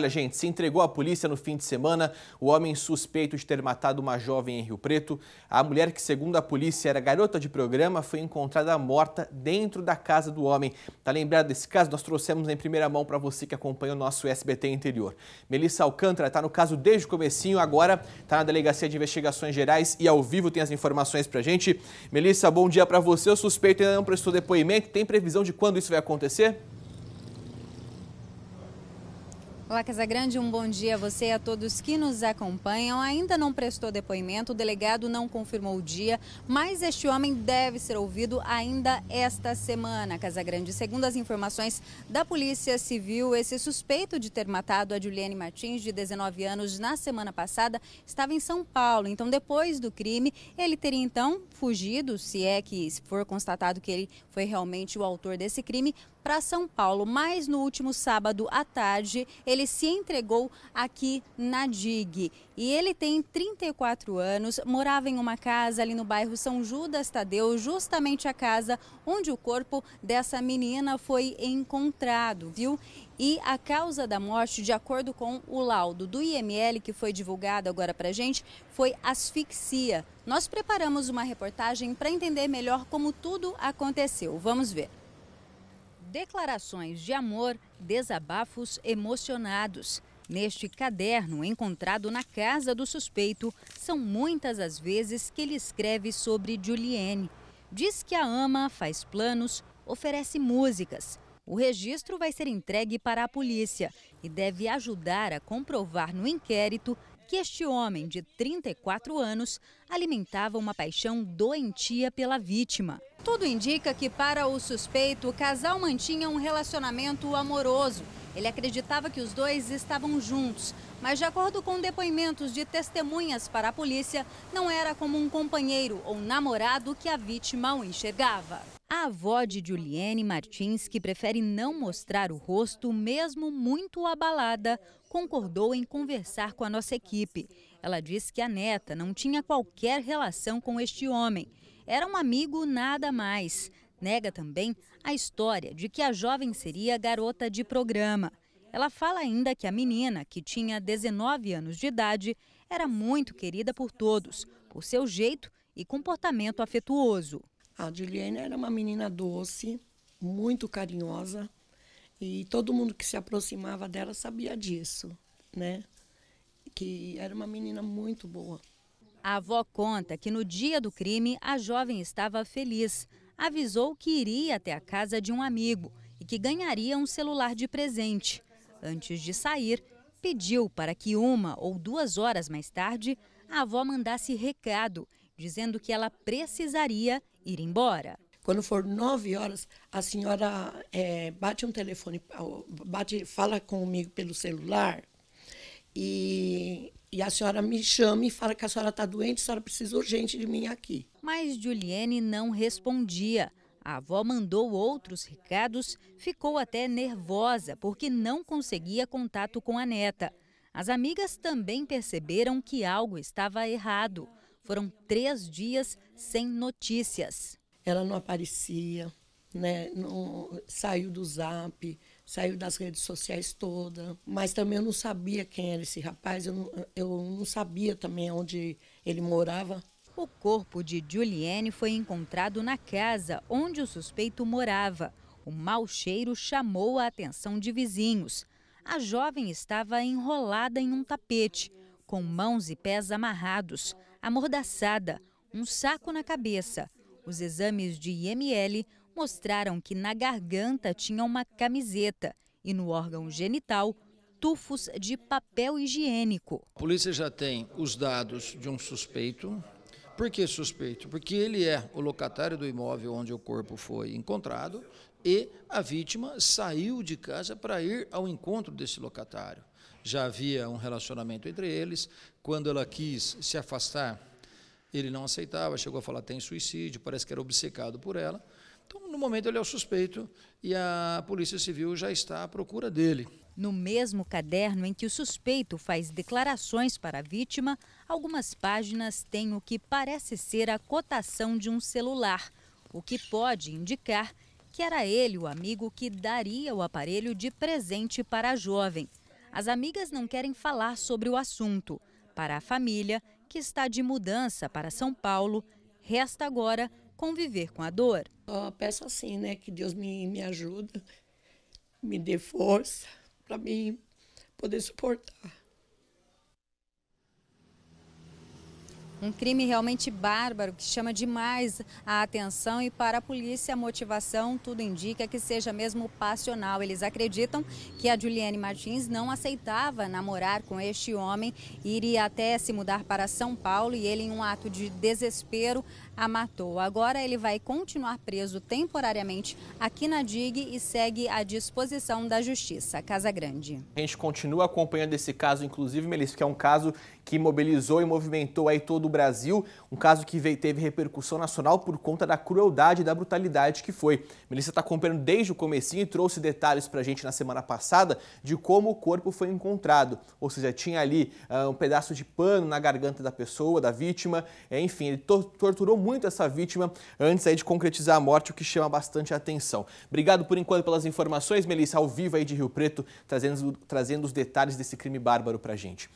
Olha, gente, se entregou à polícia no fim de semana o homem suspeito de ter matado uma jovem em Rio Preto. A mulher, que segundo a polícia era garota de programa, foi encontrada morta dentro da casa do homem. Tá lembrado desse caso? Nós trouxemos em primeira mão para você que acompanha o nosso SBT Interior. Melissa Alcântara está no caso desde o comecinho, agora está na Delegacia de Investigações Gerais e ao vivo tem as informações para gente. Melissa, bom dia para você. O suspeito ainda não prestou depoimento. Tem previsão de quando isso vai acontecer? Olá, Casagrande, um bom dia a você e a todos que nos acompanham. Ainda não prestou depoimento, o delegado não confirmou o dia, mas este homem deve ser ouvido ainda esta semana, Casagrande. Segundo as informações da Polícia Civil, esse suspeito de ter matado a Juliane Martins, de 19 anos, na semana passada, estava em São Paulo. Então, depois do crime, ele teria então fugido, se é que for constatado que ele foi realmente o autor desse crime, para São Paulo, mas no último sábado à tarde ele se entregou aqui na DIG. E ele tem 34 anos, morava em uma casa ali no bairro São Judas Tadeu, justamente a casa onde o corpo dessa menina foi encontrado, viu? E a causa da morte, de acordo com o laudo do IML que foi divulgado agora para gente, foi asfixia. Nós preparamos uma reportagem para entender melhor como tudo aconteceu. Vamos ver declarações de amor, desabafos emocionados. Neste caderno encontrado na casa do suspeito, são muitas as vezes que ele escreve sobre Juliene. Diz que a ama, faz planos, oferece músicas. O registro vai ser entregue para a polícia e deve ajudar a comprovar no inquérito que este homem de 34 anos alimentava uma paixão doentia pela vítima. Tudo indica que, para o suspeito, o casal mantinha um relacionamento amoroso. Ele acreditava que os dois estavam juntos, mas, de acordo com depoimentos de testemunhas para a polícia, não era como um companheiro ou namorado que a vítima o enxergava. A avó de Juliane Martins, que prefere não mostrar o rosto, mesmo muito abalada, concordou em conversar com a nossa equipe. Ela disse que a neta não tinha qualquer relação com este homem. Era um amigo nada mais. Nega também a história de que a jovem seria garota de programa. Ela fala ainda que a menina, que tinha 19 anos de idade, era muito querida por todos, por seu jeito e comportamento afetuoso. A Juliana era uma menina doce, muito carinhosa, e todo mundo que se aproximava dela sabia disso, né? Que era uma menina muito boa. A avó conta que no dia do crime a jovem estava feliz. Avisou que iria até a casa de um amigo e que ganharia um celular de presente. Antes de sair, pediu para que uma ou duas horas mais tarde a avó mandasse recado dizendo que ela precisaria ir embora. Quando for nove horas, a senhora é, bate um telefone, bate, fala comigo pelo celular e, e a senhora me chama e fala que a senhora está doente, a senhora precisa urgente de mim aqui. Mas Juliane não respondia. A avó mandou outros recados, ficou até nervosa porque não conseguia contato com a neta. As amigas também perceberam que algo estava errado. Foram três dias sem notícias ela não aparecia, né? Não, saiu do zap, saiu das redes sociais toda. Mas também eu não sabia quem era esse rapaz, eu não, eu não sabia também onde ele morava. O corpo de Juliane foi encontrado na casa onde o suspeito morava. O mau cheiro chamou a atenção de vizinhos. A jovem estava enrolada em um tapete, com mãos e pés amarrados, amordaçada, um saco na cabeça, os exames de IML mostraram que na garganta tinha uma camiseta e no órgão genital tufos de papel higiênico. A polícia já tem os dados de um suspeito. Por que suspeito? Porque ele é o locatário do imóvel onde o corpo foi encontrado e a vítima saiu de casa para ir ao encontro desse locatário. Já havia um relacionamento entre eles. Quando ela quis se afastar ele não aceitava, chegou a falar tem suicídio, parece que era obcecado por ela. Então, no momento, ele é o suspeito e a Polícia Civil já está à procura dele. No mesmo caderno em que o suspeito faz declarações para a vítima, algumas páginas têm o que parece ser a cotação de um celular, o que pode indicar que era ele o amigo que daria o aparelho de presente para a jovem. As amigas não querem falar sobre o assunto. Para a família, que está de mudança para São Paulo, resta agora conviver com a dor. peço assim, né, que Deus me, me ajuda, me dê força para mim poder suportar. Um crime realmente bárbaro que chama demais a atenção e para a polícia a motivação tudo indica que seja mesmo passional. Eles acreditam que a Juliane Martins não aceitava namorar com este homem, iria até se mudar para São Paulo e ele, em um ato de desespero, a matou. Agora ele vai continuar preso temporariamente aqui na DIG e segue à disposição da Justiça. Casa Grande. A gente continua acompanhando esse caso, inclusive, Melissa, que é um caso que mobilizou e movimentou aí todo o Brasil, um caso que veio, teve repercussão nacional por conta da crueldade e da brutalidade que foi. Melissa está acompanhando desde o comecinho e trouxe detalhes para a gente na semana passada de como o corpo foi encontrado, ou seja, tinha ali uh, um pedaço de pano na garganta da pessoa, da vítima, é, enfim, ele torturou muito essa vítima antes aí de concretizar a morte, o que chama bastante atenção. Obrigado por enquanto pelas informações, Melissa, ao vivo aí de Rio Preto, trazendo, trazendo os detalhes desse crime bárbaro para a gente.